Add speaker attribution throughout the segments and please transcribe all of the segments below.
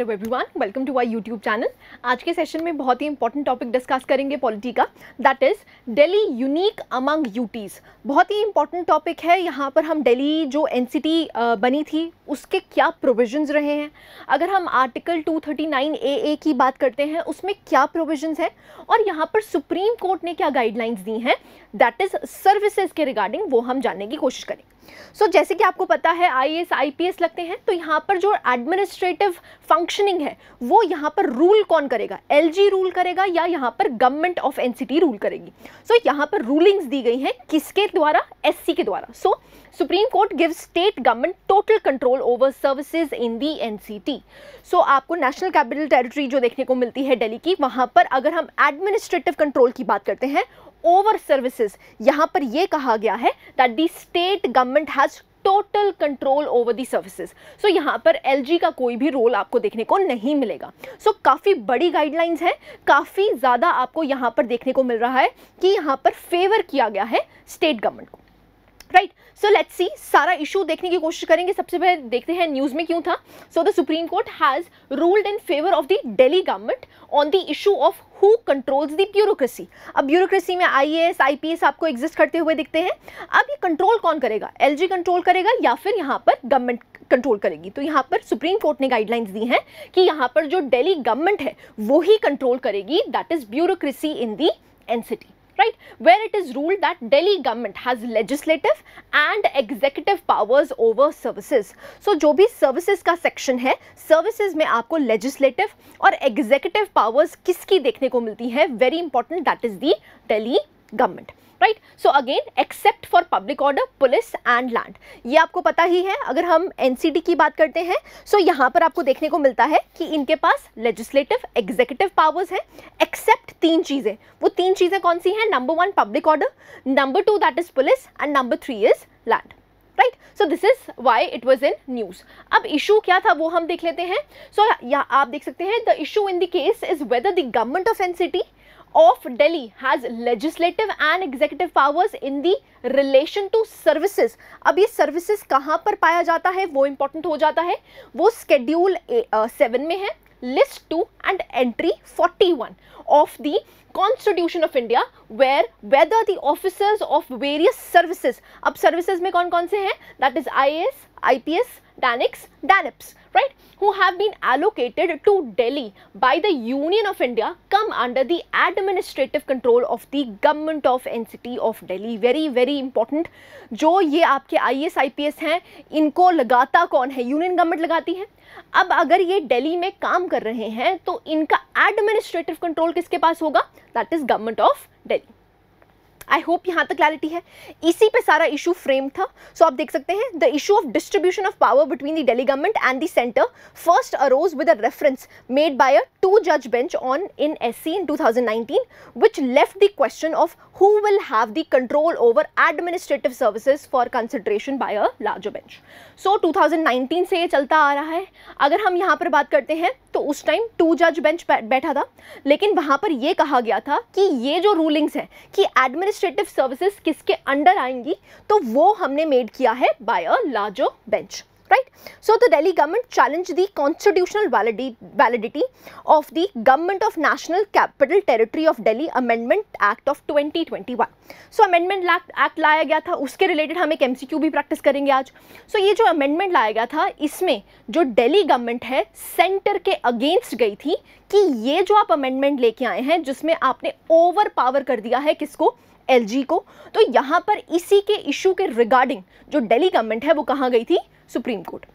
Speaker 1: Hello everyone welcome to I YouTube channel आज के session में बहुत ही इंपॉर्टेंट टॉपिक डिस्कस करेंगे पॉलिटी का that is Delhi unique among UTs बहुत ही इंपॉर्टेंट टॉपिक है यहाँ पर हम दिल्ली जो एनसीटी बनी थी उसके क्या प्रोविजंस रहे हैं अगर हम आर्टिकल 239 ए की बात करते हैं उसमें क्या प्रोविजंस हैं और यहाँ पर सुप्रीम कोर्ट ने क्या गाइडलाइंस दी हैं दैट इज़ सर्विसेज के रिगार्डिंग वो हम जानने की कोशिश करेंगे सो so, जैसे कि आपको पता है आईएएस आईपीएस लगते हैं तो यहाँ पर जो एडमिनिस्ट्रेटिव फंक्शनिंग है वो यहाँ पर रूल कौन करेगा एलजी रूल करेगा या यहाँ पर गवर्नमेंट ऑफ एनसीटी रूल करेगी सो so, यहाँ पर रूलिंग्स दी गई हैं किसके द्वारा एससी के द्वारा so supreme court give state government total control over services in the N so आपको नेशनल कैपिटल टेरिटरी जो देखने को मिलती है डेली की वहाँ पर अगर हम एडमिनिस्ट्रेटिव कंट्रोल की बात करते हैं ओवर सर्विसेज यहां पर यह कहा गया है that the state government has total control over the services so यहाँ पर एल का कोई भी रोल आपको देखने को नहीं मिलेगा सो so, काफ़ी बड़ी गाइडलाइंस है काफ़ी ज़्यादा आपको यहाँ पर देखने को मिल रहा है कि यहाँ पर फेवर किया गया है स्टेट गवर्नमेंट को राइट सो लेट्स सी सारा इशू देखने की कोशिश करेंगे सबसे पहले देखते हैं न्यूज़ में क्यों था so the supreme court has ruled in favour of the Delhi government on the issue of who controls the bureaucracy अब ब्यूरोक्रेसी में I S I P S आपको एग्जिस्ट करते हुए दिखते हैं अब ये कंट्रोल कौन करेगा एल जी कंट्रोल करेगा या फिर यहाँ पर गवर्नमेंट कंट्रोल करेगी तो यहाँ पर सुप्रीम कोर्ट ने गाइडलाइंस दी हैं कि यहाँ पर जो डेली गवर्नमेंट है वो ही कंट्रोल करेगी that is bureaucracy in the NCT right where it is ruled that delhi government has legislative and executive powers over services so jo bhi services ka section hai services mein aapko legislative aur executive powers kiski dekhne ko milti hai very important that is the delhi government right so again except for public order police and land ये आपको पता ही है अगर हम N की बात करते हैं सो so यहाँ पर आपको देखने को मिलता है कि इनके पास लेजिस्लेटिव एग्जीक्यूटिव पावर्स हैं एक्सेप्ट तीन चीज़ें वो तीन चीज़ें कौन सी हैं number one public order number two that is police and number three is land right so this is why it was in news अब इशू क्या था वो हम देख लेते हैं सो so, या आप देख सकते हैं the issue in the case is whether the government of NCT of Delhi has legislative and executive powers in the relation to services. ab ye services kahan par paya jata hai wo important ho jata hai wo schedule 7 uh, mein hai list 2 and entry 41 of the constitution of india where whether the officers of various services ab services mein kaun kaun se hain that is ias ips danics danips right, who have been allocated to Delhi by the Union of India come under the administrative control of the government of NCT of Delhi. Very, very important. jo ye aapke ias ips hain inko lagata हैं hai union government lagati hai government लगाती है अब अगर ये दिल्ली में काम कर रहे हैं तो इनका एडमिनिस्ट्रेटिव कंट्रोल किसके पास होगा that is government of Delhi I hope यहाँ तक क्लैरिटी है इसी पे सारा इशू फ्रेम था सो so आप देख सकते हैं the issue of distribution of power between the Delhi government and the centre first arose with a reference made by a two जज bench on in S C in two thousand nineteen which left the question of who will have the control over administrative services for services by a by bench so two thousand nineteen से ये चलता आ रहा है अगर हम यहाँ पर बात करते हैं तो उस टाइम टू जज बेंच बैठा था लेकिन वहाँ पर ये कहा गया था कि ये जो रूलिंग्स हैं कि एडमिनिस्ट्रेटिव एडमिनिस्ट्रेटिव सर्विसेज किसके अंडर आएंगी तो वो हमने मेड किया है by a larger bench right so the Delhi government challenge the constitutional validity of the government of national capital territory of Delhi amendment act of 2021 so amendment act लाया गया था उसके रिलेटेड हम एक एमसीक्यू भी प्रैक्टिस करेंगे आज सो so, ये जो अमेंडमेंट लाया गया था इसमें जो दिल्ली गवर्नमेंट है सेंटर के अगेंस्ट गई थी कि ये जो आप अमेंडमेंट लेके आए हैं जिसमें आपने ओवर पावर कर दिया है किसको एल जी को तो यहां पर इसी के इशू के रिगार्डिंग जो डेली गवर्नमेंट है वो कहा गई थी supreme court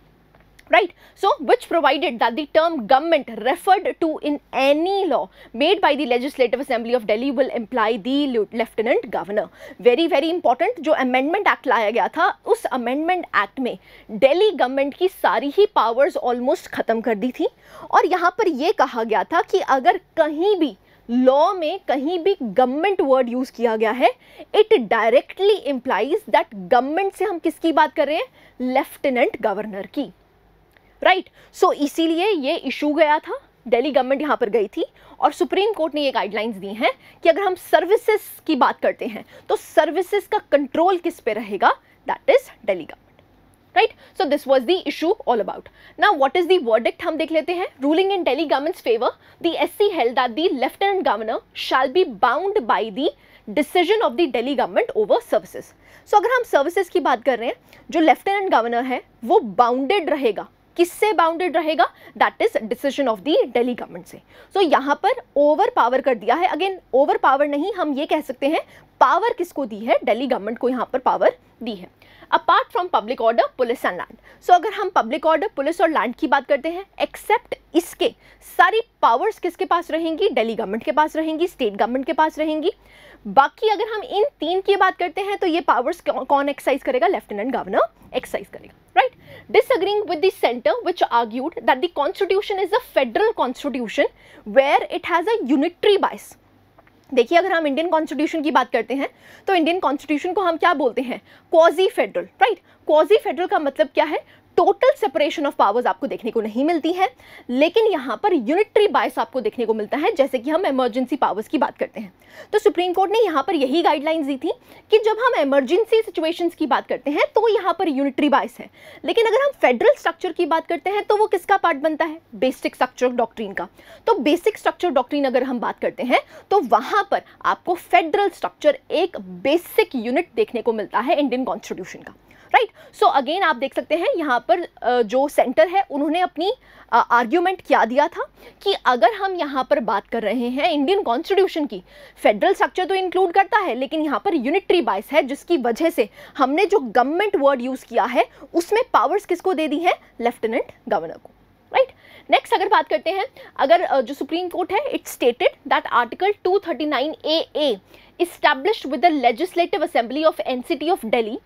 Speaker 1: right so which provided that the term government referred to in any law made by the legislative assembly of Delhi will imply the lieutenant governor very very important जो amendment act लाया गया था उस amendment act में Delhi government की सारी ही powers almost खत्म कर दी थी और यहां पर यह कहा गया था कि अगर कहीं भी लॉ में कहीं भी गवर्नमेंट वर्ड यूज़ किया गया है it directly implies that government से हम किसकी बात कर रहे हैं लेफ्टिनेंट गवर्नर की राइट right? सो so, इसीलिए ये इशू गया था दिल्ली गवर्नमेंट यहाँ पर गई थी और सुप्रीम कोर्ट ने ये गाइडलाइंस दी हैं कि अगर हम सर्विसेज की बात करते हैं तो सर्विसेज का कंट्रोल किस पे रहेगा that is Delhi government right so this was the issue all about ना वॉट इज द वर्डिक्ट हम देख लेते हैं ruling in Delhi government's favour the S C held that the lieutenant governor shall be bound by the decision of the Delhi government over services so अगर हम services की बात कर रहे हैं जो लेफ्टिनेंट गवर्नर है वो बाउंडेड रहेगा किससे बाउंडेड रहेगा that is decision of the Delhi government से सो so, यहाँ पर ओवर पावर कर दिया है अगेन ओवर पावर नहीं हम ये कह सकते हैं पावर किसको दी है दिल्ली गवर्नमेंट को यहां पर पावर दी है apart from public order police and land so अगर हम पब्लिक ऑर्डर पुलिस और लैंड की बात करते हैं एक्सेप्ट इसके सारी पावर्स किसके पास रहेंगी दिल्ली गवर्नमेंट के पास रहेंगी स्टेट गवर्नमेंट के पास रहेंगी बाकी अगर हम इन तीन की बात करते हैं तो ये पावर्स कौन एक्सरसाइज करेगा लेफ्टिनेंट गवर्नर एक्सरसाइज करेगा right right? disagreeing with the center which argued that the constitution is a federal constitution where it has a unitary bias देखिए अगर हम इंडियन कॉन्स्टिट्यूशन की बात करते हैं तो इंडियन कॉन्स्टिट्यूशन को हम क्या बोलते हैं quasi federal right quasi federal का मतलब क्या है टोटल सेपरेशन ऑफ पावर्स आपको देखने को नहीं मिलती है लेकिन यहाँ पर यूनिटरी बायस आपको देखने को मिलता है जैसे कि हम इमरजेंसी पावर्स की बात करते हैं तो सुप्रीम कोर्ट ने यहाँ पर यही गाइडलाइंस दी थी कि जब हम इमरजेंसी सिचुएशंस की बात करते हैं तो यहाँ पर यूनिटरी बायस है लेकिन अगर हम फेडरल स्ट्रक्चर की बात करते हैं तो वो किसका पार्ट बनता है बेसिक स्ट्रक्चर डॉक्ट्रीन का तो बेसिक स्ट्रक्चर डॉक्ट्रीन अगर हम बात करते हैं तो वहाँ पर आपको फेडरल स्ट्रक्चर एक बेसिक यूनिट देखने को मिलता है इंडियन कॉन्स्टिट्यूशन का राइट सो अगेन आप देख सकते हैं यहाँ पर जो सेंटर है उन्होंने अपनी आर्ग्यूमेंट क्या दिया था कि अगर हम यहाँ पर बात कर रहे हैं इंडियन कॉन्स्टिट्यूशन की फेडरल स्ट्रक्चर तो इंक्लूड करता है लेकिन यहाँ पर यूनिटरी बाइस है जिसकी वजह से हमने जो गवर्नमेंट वर्ड यूज़ किया है उसमें पावर्स किसको दे दी है लेफ्टिनेंट गवर्नर को राइट नेक्स्ट अगर बात करते हैं अगर जो सुप्रीम कोर्ट है it's stated that article 239 A A established with the legislative assembly of NCT of delhi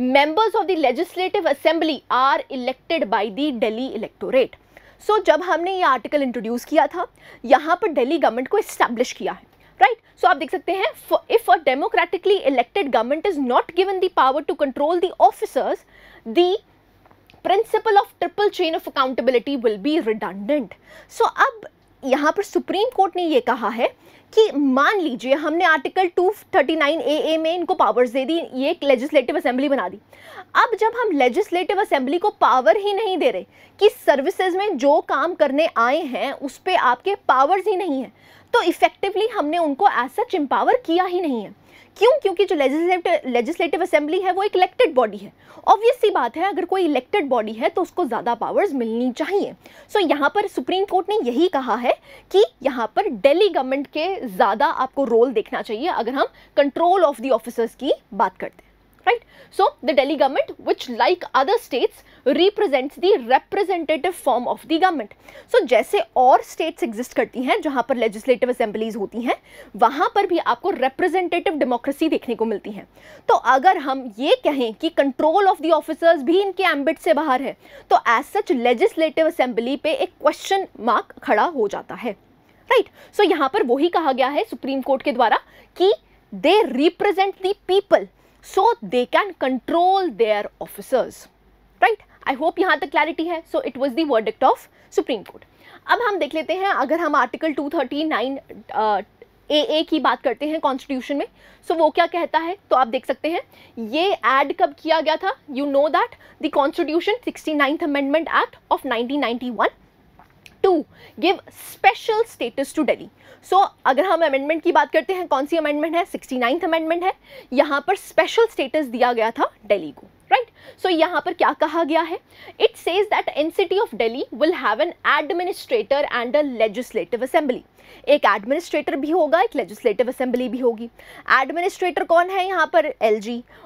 Speaker 1: members of the legislative assembly are elected by the Delhi electorate so जब हमने ये आर्टिकल इंट्रोड्यूस किया था यहाँ पर दिल्ली गवर्नमेंट को establish किया है राइट right? सो so, आप देख सकते हैं if a democratically elected government is not given the power to control the officers the principle of triple chain of accountability will be redundant so अब यहाँ पर सुप्रीम कोर्ट ने ये कहा है कि मान लीजिए हमने आर्टिकल 239 ए में इनको पावर्स दे दी ये एक लेजिस्लेटिव असेंबली बना दी अब जब हम लेजिस्लेटिव असेंबली को पावर ही नहीं दे रहे कि सर्विसेज में जो काम करने आए हैं उस पर आपके पावर्स ही नहीं हैं तो इफ़ेक्टिवली हमने उनको एज सच एम्पावर किया ही नहीं है क्यों क्योंकि जो लेजिस्लेटिव लेजिस्लेटिव असेंबली है वो एक इलेक्टेड बॉडी है ऑब्वियस सी बात है अगर कोई इलेक्टेड बॉडी है तो उसको ज़्यादा पावर्स मिलनी चाहिए सो so, यहाँ पर सुप्रीम कोर्ट ने यही कहा है कि यहाँ पर डेली गवर्नमेंट के ज़्यादा आपको रोल देखना चाहिए अगर हम कंट्रोल ऑफ द ऑफिसर्स की बात करते हैं right so the delhi government which like other states represents the representative form of the government so jaise aur states exist karti hain jahan par legislative assemblies hoti hain wahan par bhi aapko representative democracy dekhne ko milti hai to agar hum ye kahe ki control of the officers bhi inke ambit se bahar hai to as such legislative assembly pe ek question mark khada ho jata hai right right. So so, यहाँ पर वही कहा गया है supreme court के द्वारा कि they represent the people so they can control their officers right I hope यहाँ तक क्लैरिटी है so it was the verdict of supreme court अब हम देख लेते हैं अगर हम आर्टिकल 239 ए ए की बात करते हैं कॉन्स्टिट्यूशन में सो so वो क्या कहता है तो आप देख सकते हैं ये ऐड कब किया गया था you know that the constitution sixty ninth amendment act of 1991 to give special status to Delhi so अगर हम अमेंडमेंट की बात करते हैं कौन सी अमेंडमेंट है सिक्सटी नाइन्थ अमेंडमेंट है यहाँ पर स्पेशल स्टेटस दिया गया था डेली को सो so, यहाँ पर क्या कहा गया है it says that city of Delhi will have an administrator and a legislative assembly एक एडमिनिस्ट्रेटर भी होगा एक लेजिस्लेटिव असेंबली भी होगी एडमिनिस्ट्रेटर कौन है यहाँ पर एल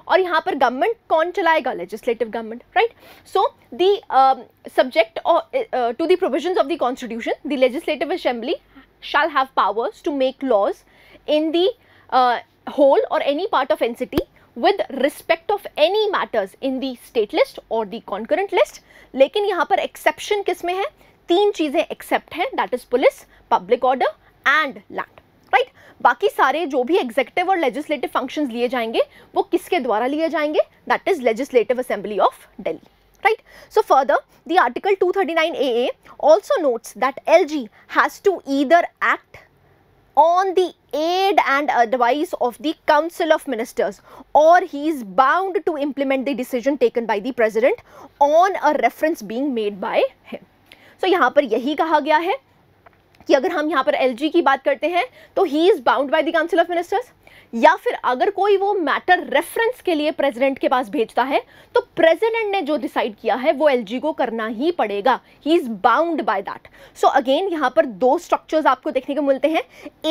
Speaker 1: और यहाँ पर गवर्नमेंट कौन चलाएगा legislative government right so the subject to the provisions of the constitution the legislative assembly shall have powers to make laws in the whole और any part of NCT with respect of any matters in the state list और the concurrent list लेकिन यहाँ पर exception किस में है तीन चीज़ें एक्सेप्ट हैं that is police public order and land right बाकी सारे जो भी एग्जेक्टिव और लेजिस्लेटिव फंक्शंस लिए जाएंगे वो किसके द्वारा लिए जाएंगे that is legislative assembly of Delhi further the article two thirty nine 239 A also notes that L has to either act on the aid and advice of the Council of Ministers or he is bound to implement the decision taken by the President on a reference being made by him. So yahan par yahi kaha gaya hai कि अगर हम यहाँ पर L की बात करते हैं तो he is bound by the council of ministers या फिर अगर कोई वो मैटर रेफरेंस के लिए प्रेसिडेंट के पास भेजता है तो प्रेसिडेंट ने जो डिसाइड किया है वो एलजी को करना ही पड़ेगा he is bound by that so again यहां पर दो स्ट्रक्चर्स आपको देखने को मिलते हैं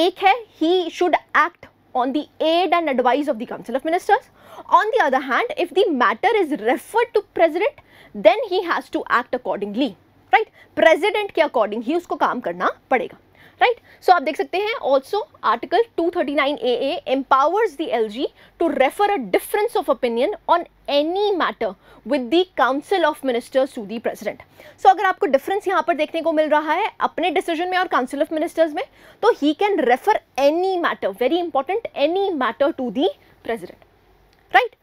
Speaker 1: एक है he should act on the aid and advice of the council of ministers on the other hand if the matter is referred to president then he has to act accordingly right president के according ही उसको काम करना पड़ेगा right so आप देख सकते हैं also article 239 A A empowers the L G to refer a difference of opinion on any matter with the council of ministers to the president so अगर आपको डिफरेंस यहाँ पर देखने को मिल रहा है अपने डिसीजन में और काउंसिल ऑफ मिनिस्टर्स में तो he can refer any matter very important any matter to the president right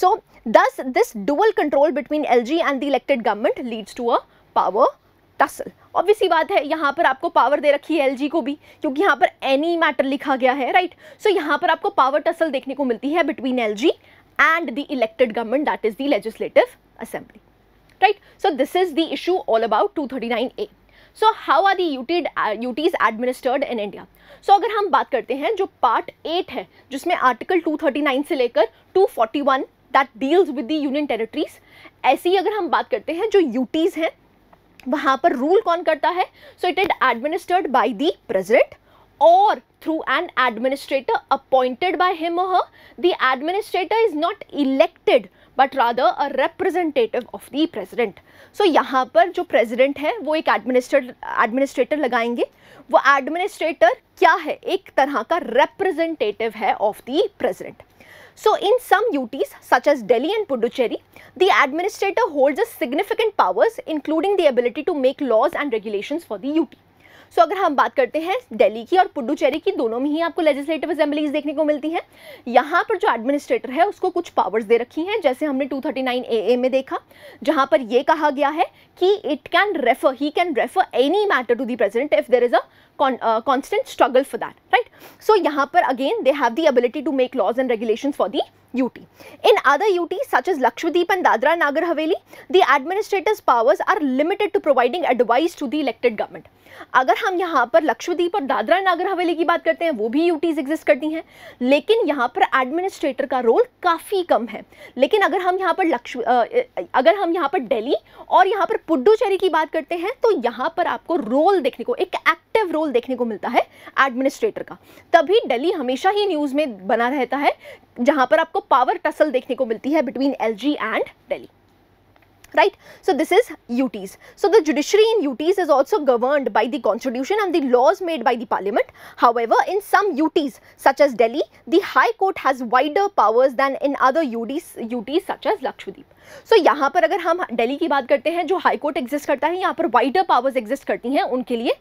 Speaker 1: so this this dual control between L G and the elected government leads to a power tussle obvious बात है यहाँ पर आपको power दे रखी है L को भी क्योंकि यहाँ पर एनी मैटर लिखा गया है राइट सो so, यहाँ पर आपको पावर टसल देखने को मिलती है between L G and the elected government that is the legislative assembly right so this is the issue all about two thirty nine A so how are the UTs administered in India so अगर हम बात करते हैं जो part eight है जिसमें article 239 से लेकर 241 that deals with the union territories ऐसी अगर हम बात करते हैं जो यूटीज़ हैं वहां पर रूल कौन करता है so it is administered by the president और through an administrator appointed by him और हर the administrator is not elected but rather a representative of the president so यहाँ पर जो प्रेजिडेंट है वो एक एडमिनिस्ट्रेट एडमिनिस्ट्रेटर लगाएंगे वो एडमिनिस्ट्रेटर क्या है एक तरह का रिप्रेजेंटेटिव है of the president So in some UTs such as Delhi and Puducherry, the administrator holds a significant powers including the ability to make laws and regulations for the UT. So so, अगर हम बात करते हैं दिल्ली की और पुडुचेरी की दोनों में ही आपको लेजिस्लेटिव असेंबलीज देखने को मिलती हैं यहाँ पर जो एडमिनिस्ट्रेटर है उसको कुछ पावर्स दे रखी हैं जैसे हमने 239 ए में देखा जहाँ पर यह कहा गया है कि it can refer he can refer any matter to the president if there is a constant struggle for that right so यहाँ पर again they have the ability to make laws and regulation for the UT. In other UTs such as Lakshadweep and Dadra Nagar Haveli, the administrator's powers are limited to providing advice to the elected government. अगर हम यहाँ पर लक्षद्वीप और दादरा नागर हवेली की बात करते हैं वो भी यूटीज एग्जिस्ट करती हैं लेकिन यहाँ पर एडमिनिस्ट्रेटर का रोल काफ़ी कम है लेकिन अगर हम यहाँ पर लक्ष अगर हम यहाँ पर दिल्ली और यहाँ पर पुडुचेरी की बात करते हैं तो यहाँ पर आपको रोल देखने को एक एक्ट एक्टिव रोल देखने को मिलता है एडमिनिस्ट्रेटर का तभी दिल्ली हमेशा ही न्यूज़ में बना रहता है जहाँ पर आपको पावर टसल देखने को मिलती है between L and Delhi right. So this is UTs. So the judiciary in UTs is also governed by the constitution and the laws made by the parliament. However, in some UTs such as Delhi, the High Court has wider powers than in other UDs, UTs such as Lakshadweep. so, यहाँ पर अगर हम दिल्ली की बात करते हैं जो high court exist करता है यहाँ पर वाइडर पावर्स एग्जिस्ट करती हैं उनके लिए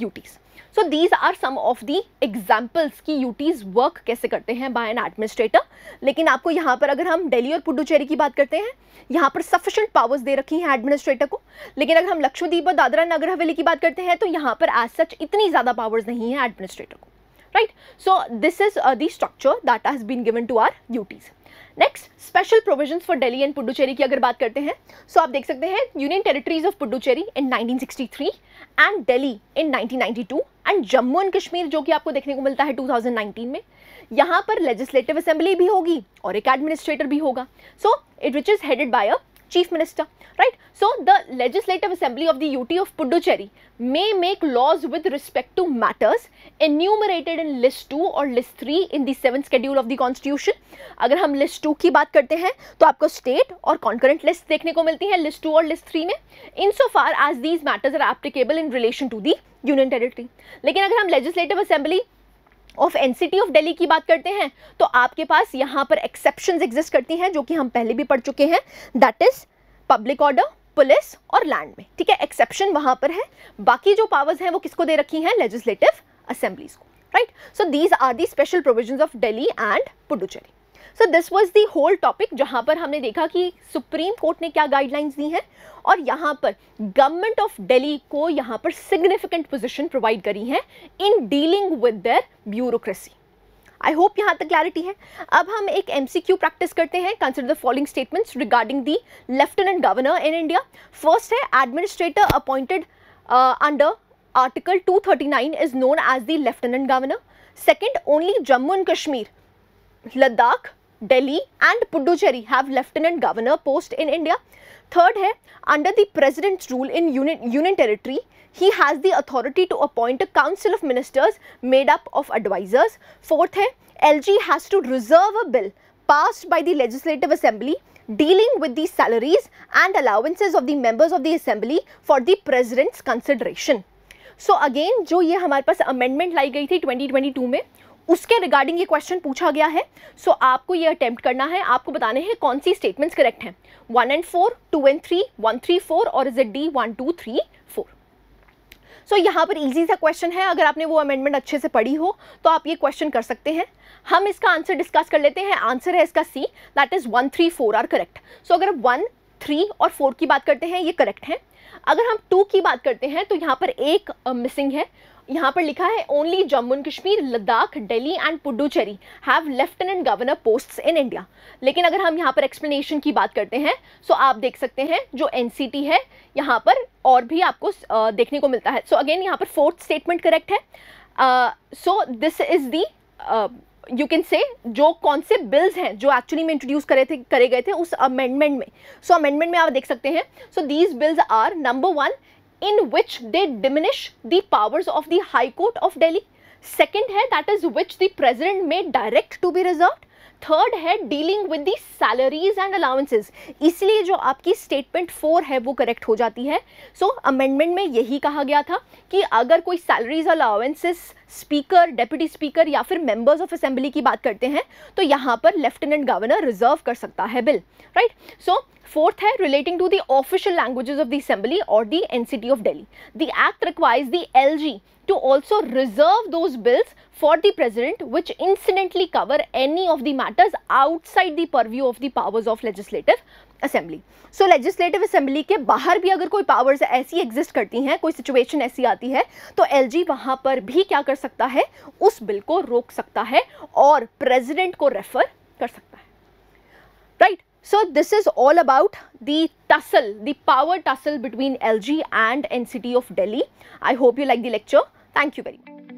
Speaker 1: UTs so these are some of the examples की यूटीज वर्क कैसे करते हैं बाय एन एडमिनिस्ट्रेटर लेकिन आपको यहाँ पर अगर हम डेली और पुडुचेरी की बात करते हैं यहाँ पर सफिशेंट पावर्स दे रखी हैं एडमिनिस्ट्रेटर को लेकिन अगर हम लक्षद्वीप और दादरा नगर हवेली की बात करते हैं तो यहाँ पर एज सच इतनी ज़्यादा पावर्स नहीं है एडमिनिस्ट्रेटर को right so this is the structure that has been given to our duties next special provision for Delhi and Puducherry की अगर बात करते हैं सो so आप देख सकते हैं union territories of Puducherry in 1963 and Delhi in 1992 and Jammu and Kashmir जो कि आपको देखने को मिलता है 2019 में यहाँ पर लेजिस्लेटिव असेंबली भी होगी और एक एडमिनिस्ट्रेटर भी होगा so it which is headed by a chief minister right so the legislative assembly of the ut of puducherry may make laws with respect to matters enumerated in list 2 or list 3 in the seventh schedule of the constitution agar hum list 2 ki baat karte hain to aapko state aur concurrent list dekhne ko milti hai list 2 aur list 3 mein in so far as these matters are applicable in relation to the union territory lekin agar hum legislative assembly of NCT of Delhi की बात करते हैं तो आपके पास यहाँ पर exception exist करती हैं जो कि हम पहले भी पढ़ चुके हैं that is public order police और लैंड में ठीक है एक्सेप्शन वहाँ पर है बाकी जो पावर्स हैं वो किसको दे रखी हैं लेजिस्लेटिव असेंबलीज को right so these are the special provision of Delhi and Puducherry so this was the whole topic जहाँ पर हमने देखा कि सुप्रीम कोर्ट ने क्या गाइडलाइंस दी हैं और यहाँ पर गवर्नमेंट ऑफ दिल्ली को यहाँ पर सिग्निफिकेंट पोजिशन प्रोवाइड करी है in dealing with their bureaucracy I hope यहाँ तक क्लैरिटी है अब हम एक एम प्रैक्टिस करते हैं consider the following statements regarding the lieutenant governor in India first है administrator appointed under article 239 is known as the lieutenant governor second only Jammu and Kashmir Ladakh Delhi and Puducherry have lieutenant governor post in India. Third hai, under the president's rule in Union, Union Territory, he has the authority to appoint a council of ministers made up of advisors. Fourth hai, LG has to reserve a bill passed by the Legislative Assembly dealing with the salaries and allowances of the members of the Assembly for the President's consideration. so again, जो ये हमारे पास amendment लाई गई थी 2022 में उसके regarding ये question पूछा गया है सो so, आपको ये अटेम्प्ट करना है आपको बताने हैं कौन सी स्टेटमेंट्स करेक्ट हैं one and four two and three one three four और is it D one two three four so यहाँ पर इजी सा क्वेश्चन है अगर आपने वो अमेंडमेंट अच्छे से पढ़ी हो तो आप ये क्वेश्चन कर सकते हैं हम इसका आंसर डिस्कस कर लेते हैं आंसर है इसका C that is one three four are correct so अगर वन थ्री और फोर की बात करते हैं ये करेक्ट है अगर हम टू की बात करते हैं तो यहाँ पर एक मिसिंग uh, है यहाँ पर लिखा है only Jammu and Kashmir Ladakh Delhi and Puducherry have lieutenant governor posts in India लेकिन अगर हम यहाँ पर एक्सप्लेनेशन की बात करते हैं सो आप देख सकते हैं जो एन है यहाँ पर और भी आपको uh, देखने को मिलता है सो अगेन यहाँ पर फोर्थ स्टेटमेंट करेक्ट है so this is the you can say जो कौन से बिल्स हैं जो एक्चुअली में इंट्रोड्यूस करे थे करे गए थे उस अमेंडमेंट में सो so, अमेंडमेंट में आप देख सकते हैं so these bills are number one in which they diminish the powers of the high court of Delhi second है that is which the president may direct to be reserve third है dealing with the salaries and allowances इसलिए जो आपकी statement four है वो correct हो जाती है सो so, अमेंडमेंट में यही कहा गया था कि अगर कोई salaries allowances speaker deputy speaker या फिर मेंबर्स ऑफ असेंबली की बात करते हैं तो यहाँ पर लेफ्टिनेंट गवर्नर रिजर्व कर सकता है बिल राइट सो फोर्थ है relating to the official languages of the assembly और the NCT of Delhi the act requires the LG to also reserve those bills for the president which incidentally cover any of the matters outside the purview of the powers of legislative assembly so legislative assembly के बाहर भी अगर कोई powers ऐसी exist करती हैं कोई situation ऐसी आती है तो एल जी वहाँ पर भी क्या कर सकता है उस बिल को रोक सकता है और प्रेजिडेंट को रेफर कर सकता है right right? So this is all about the tussle, the power tussle between LG and NCT of Delhi. I hope you like the lecture. Thank you very much.